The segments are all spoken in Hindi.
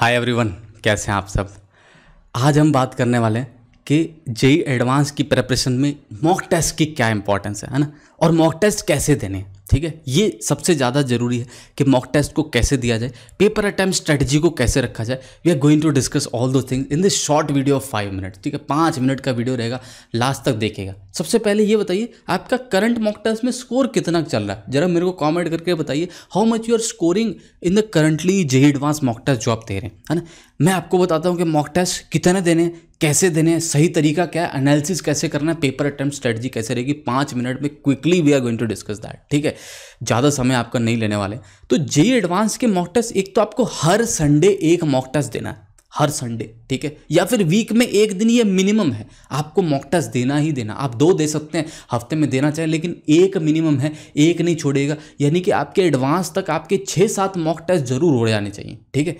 हाय एवरीवन कैसे हैं आप सब आज हम बात करने वाले हैं कि जेई एडवांस e की प्रेपरेशन में मॉक टेस्ट की क्या इंपॉर्टेंस है है ना और मॉक टेस्ट कैसे देने ठीक है ये सबसे ज़्यादा जरूरी है कि मॉक टेस्ट को कैसे दिया जाए पेपर अटैम्प स्ट्रेटजी को कैसे रखा जाए we are going to discuss all दो things in this short video of five minute ठीक है पाँच मिनट का वीडियो रहेगा लास्ट तक देखेगा सबसे पहले ये बताइए आपका करंट मॉक टेस्ट में स्कोर कितना चल रहा है जरा मेरे को कॉमेंट करके बताइए how much you are scoring in the currently JEE Advanced mock test जो आप दे रहे हैं है ना मैं आपको बताता हूँ कि मॉक टेस्ट कितने देने कैसे देने हैं सही तरीका क्या है एनालिसिस कैसे करना है पेपर अटैम्प्ट स्ट्रेटजी कैसे रहेगी पाँच मिनट में quickly we are going to discuss that ठीक है ज़्यादा समय आपका नहीं लेने वाले तो जेई एडवांस e के मॉक टेस्ट एक तो आपको हर संडे एक मॉक टेस्ट देना है हर संडे ठीक है या फिर वीक में एक दिन ये मिनिमम है आपको मॉक टेस्ट देना ही देना आप दो दे सकते हैं हफ्ते में देना चाहिए लेकिन एक मिनिमम है एक नहीं छोड़ेगा यानी कि आपके एडवांस तक आपके छः सात मॉक टेस्ट जरूर हो जाने चाहिए ठीक है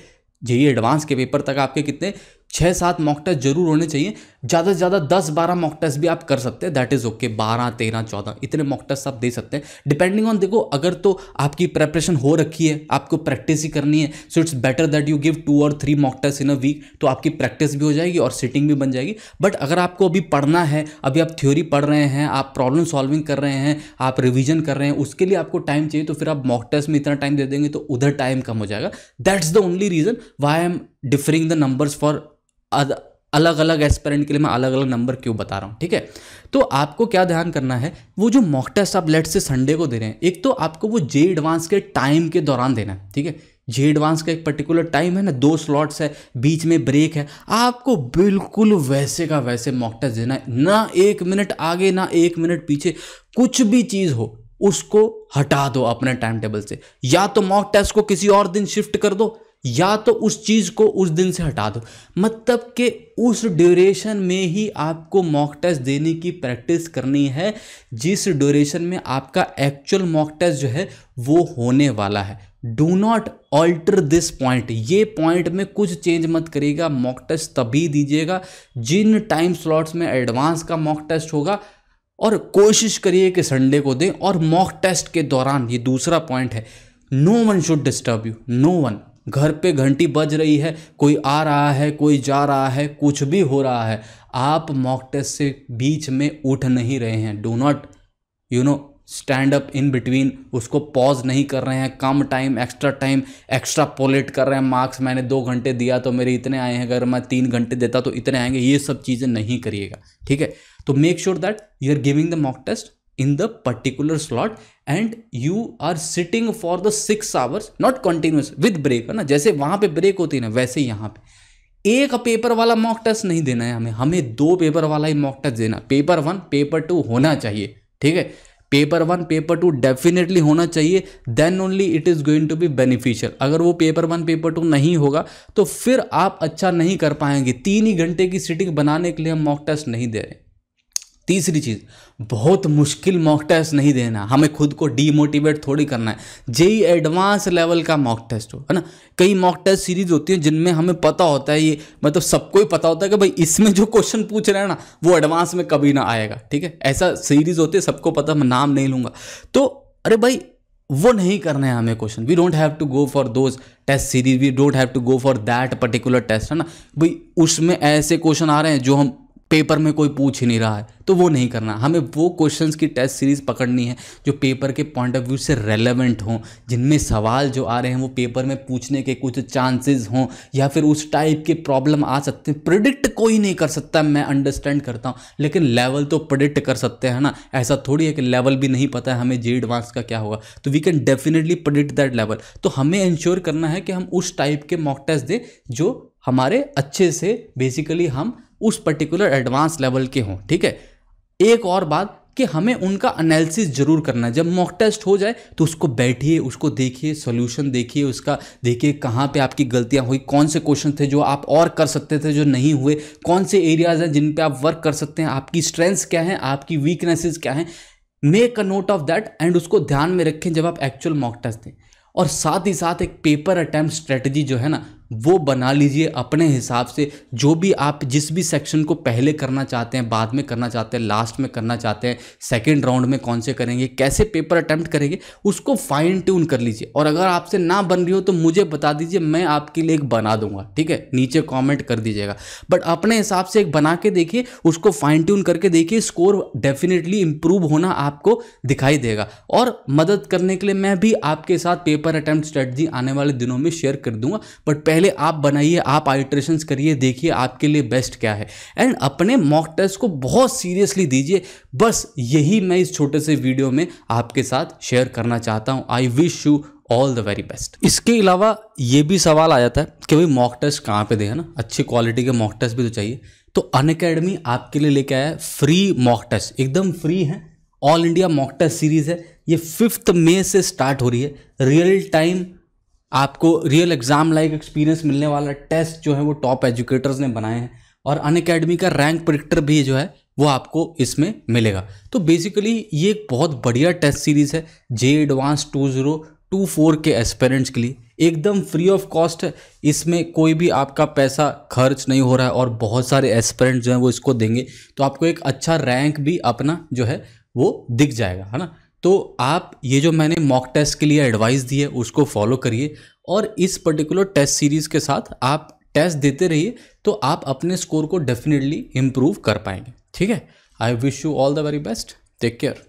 जे एडवांस e के पेपर तक आपके कितने छः सात मॉक टेस्ट जरूर होने चाहिए ज़्यादा से ज़्यादा दस बारह मॉक टेस्ट भी आप कर सकते हैं दैट इज़ ओके बारह तेरह चौदह इतने मॉक टेस्ट आप दे सकते हैं डिपेंडिंग ऑन देखो अगर तो आपकी प्रेपरेशन हो रखी है आपको प्रैक्टिस ही करनी है so it's better that you give two और three mock test in a week तो आपकी प्रैक्टिस भी हो जाएगी और सिटिंग भी बन जाएगी बट अगर आपको अभी पढ़ना है अभी आप थ्योरी पढ़ रहे हैं आप प्रॉब्लम सॉल्विंग कर रहे हैं आप रिविजन कर रहे हैं उसके लिए आपको टाइम चाहिए तो फिर आप मॉक टेस्ट में इतना टाइम दे देंगे तो उधर टाइम कम हो जाएगा that's the only reason why I am differing the numbers for अलग अलग एस्पेरेंट के लिए मैं अलग अलग नंबर क्यों बता रहा हूँ ठीक है तो आपको क्या ध्यान करना है वो जो मॉक टेस्ट आप लेट से संडे को दे रहे हैं एक तो आपको वो जे एडवांस के टाइम के दौरान देना है ठीक है जे एडवांस का एक पर्टिकुलर टाइम है ना दो स्लॉट्स है बीच में ब्रेक है आपको बिल्कुल वैसे का वैसे मॉक टेस्ट देना है ना एक मिनट आगे ना एक मिनट पीछे कुछ भी चीज़ हो उसको हटा दो अपने टाइम टेबल से या तो मॉक टेस्ट को किसी और दिन शिफ्ट कर दो या तो उस चीज़ को उस दिन से हटा दो मतलब कि उस ड्यूरेशन में ही आपको मॉक टेस्ट देने की प्रैक्टिस करनी है जिस ड्यूरेशन में आपका एक्चुअल मॉक टेस्ट जो है वो होने वाला है do not alter this point ये पॉइंट में कुछ चेंज मत करिएगा मॉक टेस्ट तभी दीजिएगा जिन टाइम स्लॉट्स में एडवांस का मॉक टेस्ट होगा और कोशिश करिए कि संडे को दें और मॉक टेस्ट के दौरान ये दूसरा पॉइंट है no one should disturb you no one घर पे घंटी बज रही है कोई आ रहा है कोई जा रहा है कुछ भी हो रहा है आप मॉक टेस्ट से बीच में उठ नहीं रहे हैं do not you know stand up in between उसको पॉज नहीं कर रहे हैं कम टाइम एक्स्ट्रा टाइम एक्स्ट्रा पोलेट कर रहे हैं मार्क्स मैंने दो घंटे दिया तो मेरे इतने आए हैं अगर मैं तीन घंटे देता तो इतने आएंगे ये सब चीज़ें नहीं करिएगा ठीक है तो make sure that you are giving the mock test in the particular slot and you are sitting for the six hours not continuous with break है ना जैसे वहाँ पे ब्रेक होती है ना वैसे ही यहाँ पे एक पेपर वाला मॉक टेस्ट नहीं देना है हमें हमें दो पेपर वाला ही मॉक टेस्ट देना पेपर वन पेपर टू होना चाहिए ठीक है paper one paper two definitely होना चाहिए then only it is going to be beneficial अगर वो पेपर वन पेपर टू नहीं होगा तो फिर आप अच्छा नहीं कर पाएंगे तीन ही घंटे की सिटिंग बनाने के लिए हम मॉक टेस्ट नहीं दे रहे तीसरी चीज़ बहुत मुश्किल मॉक टेस्ट नहीं देना हमें खुद को डीमोटिवेट थोड़ी करना है जे एडवांस लेवल का मॉक टेस्ट हो है ना कई मॉक टेस्ट सीरीज होती है जिनमें हमें पता होता है ये मतलब सबको ही पता होता है कि भाई इसमें जो क्वेश्चन पूछ रहे हैं ना वो एडवांस में कभी ना आएगा ठीक है ऐसा सीरीज होती है सबको पता मैं नाम नहीं लूँगा तो अरे भाई वो नहीं करना है हमें question we don't have to go for those test series we don't have to go for that particular test है ना भाई उसमें ऐसे क्वेश्चन आ रहे हैं जो हम पेपर में कोई पूछ ही नहीं रहा है तो वो नहीं करना हमें वो क्वेश्चंस की टेस्ट सीरीज़ पकड़नी है जो पेपर के पॉइंट ऑफ व्यू से रेलेवेंट हों जिनमें सवाल जो आ रहे हैं वो पेपर में पूछने के कुछ चांसेस हों या फिर उस टाइप के प्रॉब्लम आ सकते हैं प्रिडिक्ट कोई नहीं कर सकता मैं अंडरस्टैंड करता हूँ लेकिन लेवल तो प्रिडिक्ट कर सकते हैं ना ऐसा थोड़ी है कि लेवल भी नहीं पता है हमें जे एडवांस का क्या होगा तो we can definitely predict that level तो हमें इंश्योर करना है कि हम उस टाइप के मॉक टेस्ट दें जो हमारे अच्छे से बेसिकली हम उस पर्टिकुलर एडवांस लेवल के हों ठीक है एक और बात कि हमें उनका एनालिसिस जरूर करना है जब मॉक टेस्ट हो जाए तो उसको बैठिए उसको देखिए सोल्यूशन देखिए उसका देखिए कहाँ पे आपकी गलतियाँ हुई कौन से क्वेश्चन थे जो आप और कर सकते थे जो नहीं हुए कौन से एरियाज़ हैं जिन पे आप वर्क कर सकते हैं आपकी स्ट्रेंथ्स क्या हैं आपकी वीकनेसेस क्या हैं make a note of that and उसको ध्यान में रखें जब आप एक्चुअल मॉक टेस्ट दें और साथ ही साथ एक पेपर अटैम्प्ट स्ट्रेटजी जो है ना वो बना लीजिए अपने हिसाब से जो भी आप जिस भी सेक्शन को पहले करना चाहते हैं बाद में करना चाहते हैं लास्ट में करना चाहते हैं सेकेंड राउंड में कौन से करेंगे कैसे पेपर अटैम्प्ट करेंगे उसको फाइन ट्यून कर लीजिए और अगर आपसे ना बन रही हो तो मुझे बता दीजिए मैं आपके लिए एक बना दूंगा ठीक है नीचे कॉमेंट कर दीजिएगा बट अपने हिसाब से एक बना के देखिए उसको फाइन ट्यून करके देखिए स्कोर डेफिनेटली इम्प्रूव होना आपको दिखाई देगा और मदद करने के लिए मैं भी आपके साथ पेपर अटैम्प्ट स्ट्रेटजी आने वाले दिनों में शेयर कर दूंगा बट पहले पहले आप बनाइए आप आइट्रेशन करिए देखिए आपके लिए बेस्ट क्या है एंड अपने मॉक टेस्ट को बहुत सीरियसली दीजिए बस यही मैं इस छोटे से वीडियो में आपके साथ शेयर करना चाहता हूँ I wish you all the very best इसके अलावा ये भी सवाल आ जाता है कि भाई मॉक टेस्ट कहाँ पे दे है ना अच्छी क्वालिटी के मॉक टेस्ट भी तो चाहिए तो अन अकेडमी आपके लिए लेके आया है फ्री मॉक टेस्ट एकदम फ्री है all India mock test series है ये फिफ्थ मे से स्टार्ट हो रही है रियल टाइम आपको रियल एग्ज़ाम लाइक एक्सपीरियंस मिलने वाला टेस्ट जो है वो टॉप एजुकेटर्स ने बनाए हैं और अन का रैंक प्रिक्टर भी जो है वो आपको इसमें मिलेगा तो बेसिकली ये एक बहुत बढ़िया टेस्ट सीरीज़ है JEE Advanced two zero two four के एस्पेरेंट्स के लिए एकदम फ्री ऑफ कॉस्ट है इसमें कोई भी आपका पैसा खर्च नहीं हो रहा है और बहुत सारे एस्पेरेंट्स जो हैं वो इसको देंगे तो आपको एक अच्छा रैंक भी अपना जो है वो दिख जाएगा है ना तो आप ये जो मैंने मॉक टेस्ट के लिए एडवाइस दी है उसको फॉलो करिए और इस पर्टिकुलर टेस्ट सीरीज़ के साथ आप टेस्ट देते रहिए तो आप अपने स्कोर को डेफिनेटली इम्प्रूव कर पाएंगे ठीक है I wish you all the very best take care